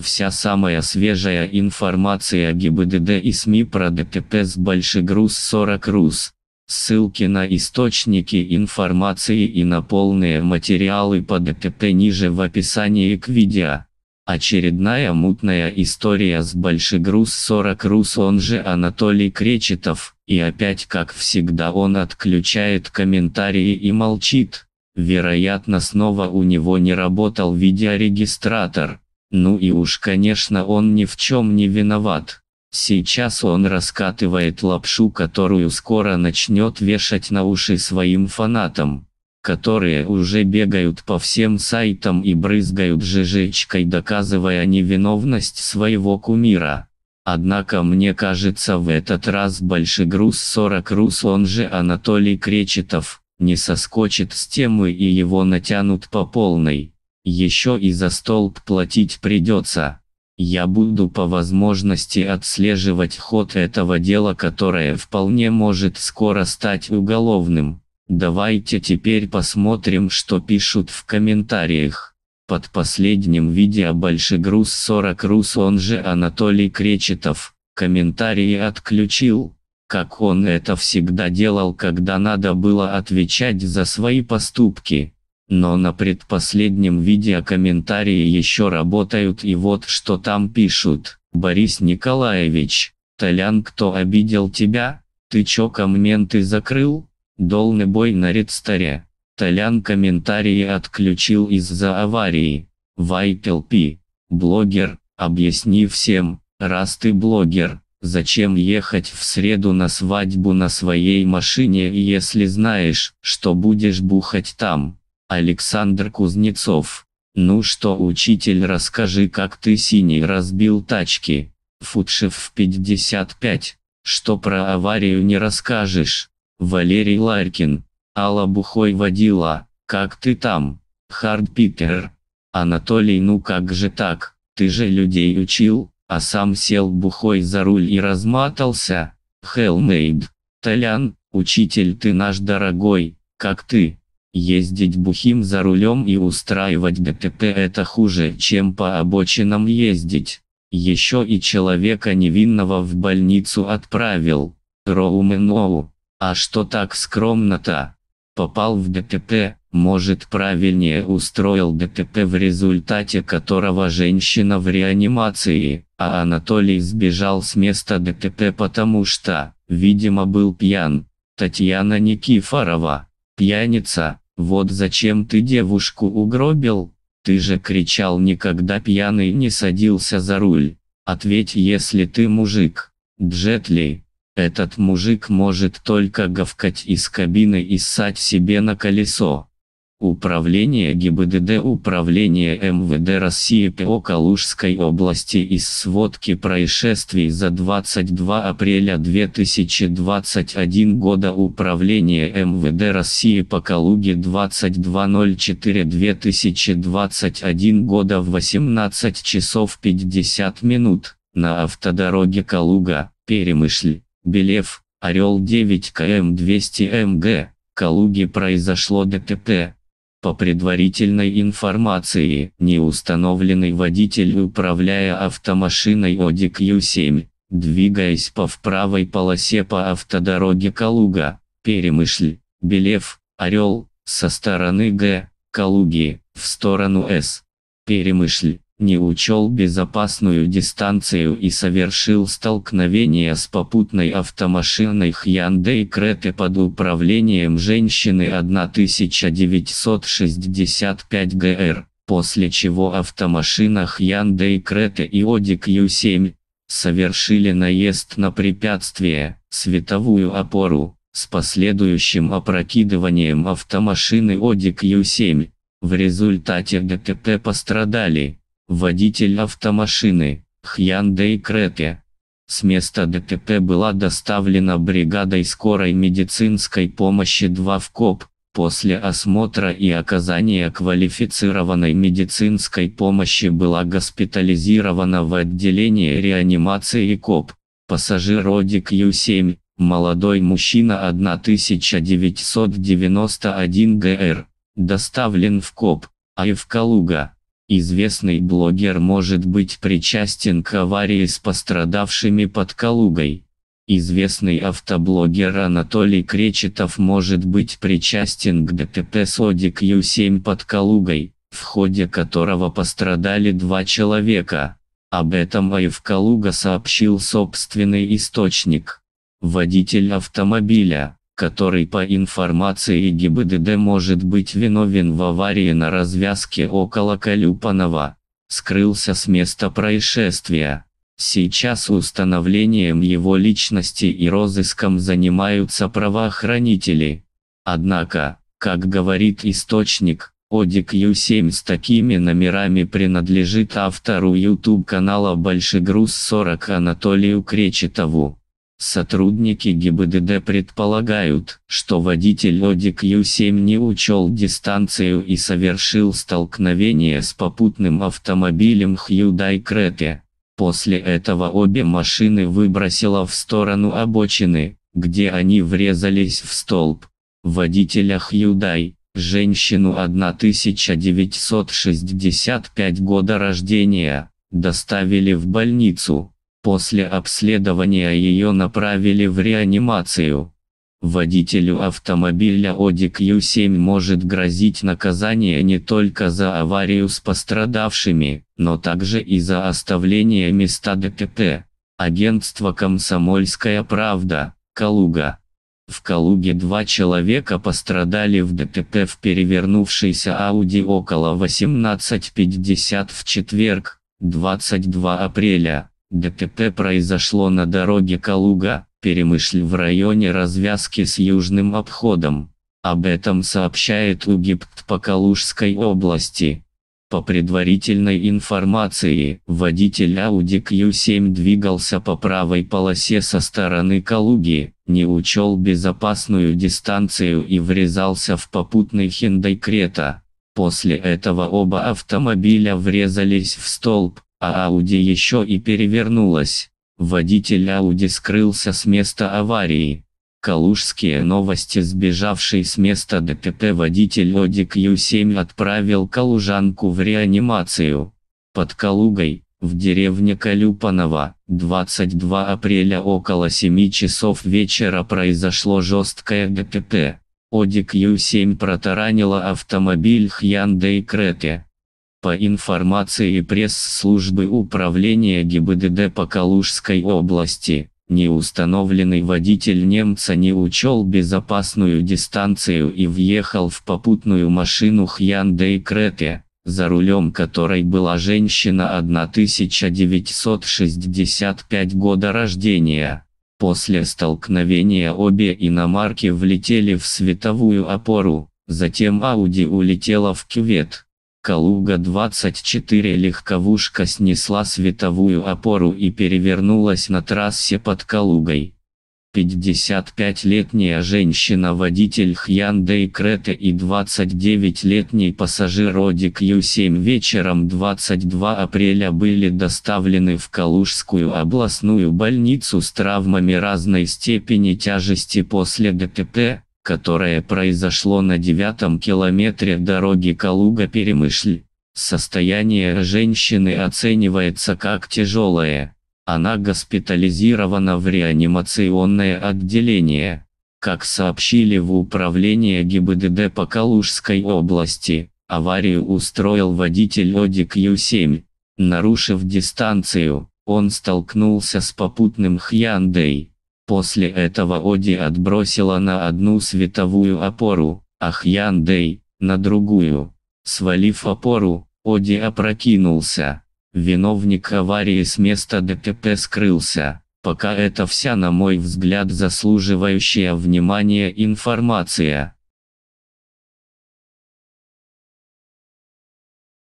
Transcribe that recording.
Вся самая свежая информация ГИБДД и СМИ про ДТП с большегруз 40 РУС. Ссылки на источники информации и на полные материалы по ДТП ниже в описании к видео. Очередная мутная история с большегруз 40 РУС он же Анатолий Кречетов, и опять как всегда он отключает комментарии и молчит. Вероятно снова у него не работал видеорегистратор. Ну и уж, конечно, он ни в чем не виноват. Сейчас он раскатывает лапшу, которую скоро начнет вешать на уши своим фанатам, которые уже бегают по всем сайтам и брызгают жижечкой, доказывая невиновность своего кумира. Однако мне кажется в этот раз груз 40 Рус, он же Анатолий Кречетов, не соскочит с темы и его натянут по полной. Еще и за столб платить придется. Я буду по возможности отслеживать ход этого дела, которое вполне может скоро стать уголовным. Давайте теперь посмотрим, что пишут в комментариях. Под последним видео Большегруз 40 Рус, он же Анатолий Кречетов, комментарии отключил как он это всегда делал, когда надо было отвечать за свои поступки. Но на предпоследнем видео комментарии еще работают и вот что там пишут. Борис Николаевич, Толян кто обидел тебя? Ты чё комменты закрыл? Долный бой на редстаре. Толян комментарии отключил из-за аварии. Вайтел Пи. Блогер, объясни всем, раз ты блогер, зачем ехать в среду на свадьбу на своей машине, если знаешь, что будешь бухать там? Александр Кузнецов. Ну что, учитель, расскажи, как ты синий разбил тачки. Футшев 55. Что про аварию не расскажешь? Валерий Ларькин. Алла Бухой водила. Как ты там? Хард Питер. Анатолий, ну как же так? Ты же людей учил, а сам сел бухой за руль и разматался. Хелмейд. Толян, учитель ты наш дорогой, как ты? Ездить бухим за рулем и устраивать ДТП это хуже, чем по обочинам ездить. Еще и человека невинного в больницу отправил. Роуменоу. А что так скромно-то? Попал в ДТП, может правильнее устроил ДТП в результате которого женщина в реанимации, а Анатолий сбежал с места ДТП потому что, видимо был пьян. Татьяна Никифорова Пьяница, вот зачем ты девушку угробил? Ты же кричал никогда пьяный не садился за руль. Ответь, если ты мужик. Джетли, этот мужик может только гавкать из кабины и ссать себе на колесо. Управление ГИБДД Управления МВД России по Калужской области из сводки происшествий за 22 апреля 2021 года Управление МВД России по Калуге 22:04 2021 года в 18 часов 50 минут на автодороге Калуга, Перемышль, Белев, Орел 9 КМ 200 МГ, Калуге произошло ДТП по предварительной информации, неустановленный водитель, управляя автомашиной Audi Q7, двигаясь по правой полосе по автодороге Калуга, Перемышль, Белев, Орел, со стороны Г, Калуги, в сторону С, Перемышль, не учел безопасную дистанцию и совершил столкновение с попутной автомашиной Hyundai Creta под управлением женщины 1965 ГР, после чего автомашина Hyundai Creta и Audi Q7 совершили наезд на препятствие, световую опору, с последующим опрокидыванием автомашины Audi Q7. В результате ДТП пострадали Водитель автомашины, Hyundai Крете. С места ДТП была доставлена бригадой скорой медицинской помощи 2 в КОП. После осмотра и оказания квалифицированной медицинской помощи была госпитализирована в отделение реанимации КОП. Пассажир Оди Q7, молодой мужчина 1991 ГР, доставлен в КОП, а и в Калуга. Известный блогер может быть причастен к аварии с пострадавшими под Калугой. Известный автоблогер Анатолий Кречетов может быть причастен к ДТП с ю 7 под Калугой, в ходе которого пострадали два человека. Об этом Аев Калуга сообщил собственный источник. Водитель автомобиля который по информации ГИБДД может быть виновен в аварии на развязке около Калюпанова, скрылся с места происшествия. Сейчас установлением его личности и розыском занимаются правоохранители. Однако, как говорит источник, ю 7 с такими номерами принадлежит автору YouTube канала «Большегруз 40» Анатолию Кречетову. Сотрудники ГИБДД предполагают, что водитель Audi Q7 не учел дистанцию и совершил столкновение с попутным автомобилем Hyundai Creta. После этого обе машины выбросило в сторону обочины, где они врезались в столб. Водителя Hyundai, женщину 1965 года рождения, доставили в больницу. После обследования ее направили в реанимацию. Водителю автомобиля Audi Q7 может грозить наказание не только за аварию с пострадавшими, но также и за оставление места ДТП. Агентство «Комсомольская правда», Калуга. В Калуге два человека пострадали в ДТП в перевернувшейся Audi около 18.50 в четверг, 22 апреля. ДТП произошло на дороге Калуга, Перемышль в районе развязки с южным обходом. Об этом сообщает УГИПТ по Калужской области. По предварительной информации, водитель Audi Q7 двигался по правой полосе со стороны Калуги, не учел безопасную дистанцию и врезался в попутный Hyundai Крета. После этого оба автомобиля врезались в столб, а Ауди еще и перевернулась. Водитель Ауди скрылся с места аварии. Калужские новости Сбежавший с места ДТП водитель Audi Q7 отправил калужанку в реанимацию. Под Калугой, в деревне Калюпаново, 22 апреля около 7 часов вечера произошло жесткое ДТП. Audi Q7 протаранила автомобиль Hyundai Creta. По информации пресс-службы управления ГИБДД по Калужской области, неустановленный водитель немца не учел безопасную дистанцию и въехал в попутную машину Hyundai Crete, за рулем которой была женщина 1965 года рождения. После столкновения обе иномарки влетели в световую опору, затем Ауди улетела в кювет. Калуга-24 легковушка снесла световую опору и перевернулась на трассе под Калугой. 55-летняя женщина-водитель Hyundai Creta и 29-летний пассажир Audi Q7 вечером 22 апреля были доставлены в Калужскую областную больницу с травмами разной степени тяжести после ДТП которое произошло на девятом километре дороги Калуга-Перемышль. Состояние женщины оценивается как тяжелое. Она госпитализирована в реанимационное отделение. Как сообщили в управлении ГИБДД по Калужской области, аварию устроил водитель Оди Q7. Нарушив дистанцию, он столкнулся с попутным Хьяндей. После этого Оди отбросила на одну световую опору, Ахьян Хьяндей – на другую. Свалив опору, Оди опрокинулся. Виновник аварии с места ДТП скрылся. Пока это вся, на мой взгляд, заслуживающая внимания информация.